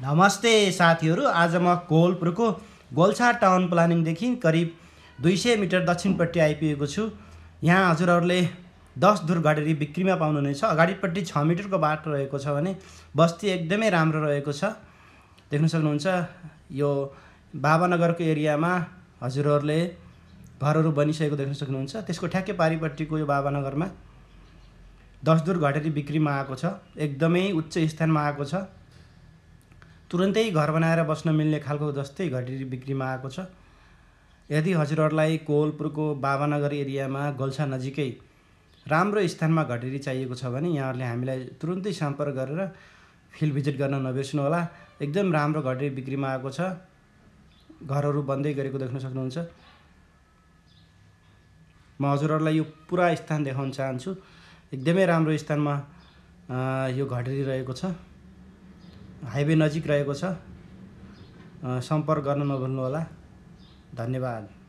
नमस्ते साथीहरू आज म कोवलपुरको गोल्छा टाउन प्लानिङदेखि करिब दुई सय मिटर दक्षिणपट्टि आइपुगेको छु यहाँ हजुरहरूले दस घडेरी बिक्रीमा पाउनुहुनेछ अगाडिपट्टि छ मिटरको बाटो रहेको छ भने बस्ती एकदमै राम्रो रहेको छ देख्न सक्नुहुन्छ यो बाबानगरको एरियामा हजुरहरूले घरहरू बनिसकेको देख्न सक्नुहुन्छ त्यसको ठ्याक्कै पारिपट्टिको यो बाबानगरमा दस दुर घटेरी बिक्रीमा आएको छ एकदमै उच्च स्थानमा आएको छ तुरन्तै घर बनाएर बस्न मिल्ने खालको जस्तै घटेरी बिक्रीमा आएको छ यदि हजुरहरूलाई कोवलपुरको बाबानगर एरियामा गल्छा नजिकै राम्रो स्थानमा घटेरी चाहिएको छ भने यहाँहरूले हामीलाई तुरुन्तै सम्पर्क गरेर फिल्ड भिजिट गर्न होला एकदम राम्रो घटेरी बिक्रीमा आएको छ घरहरू बन्दै गरेको देख्न सक्नुहुन्छ म हजुरहरूलाई यो पुरा स्थान देखाउन चाहन्छु एकदमै राम्रो स्थानमा यो घटेरी रहेको छ हाइवे नजिक रहेको छ सम्पर्क गर्न नभुल्नुहोला धन्यवाद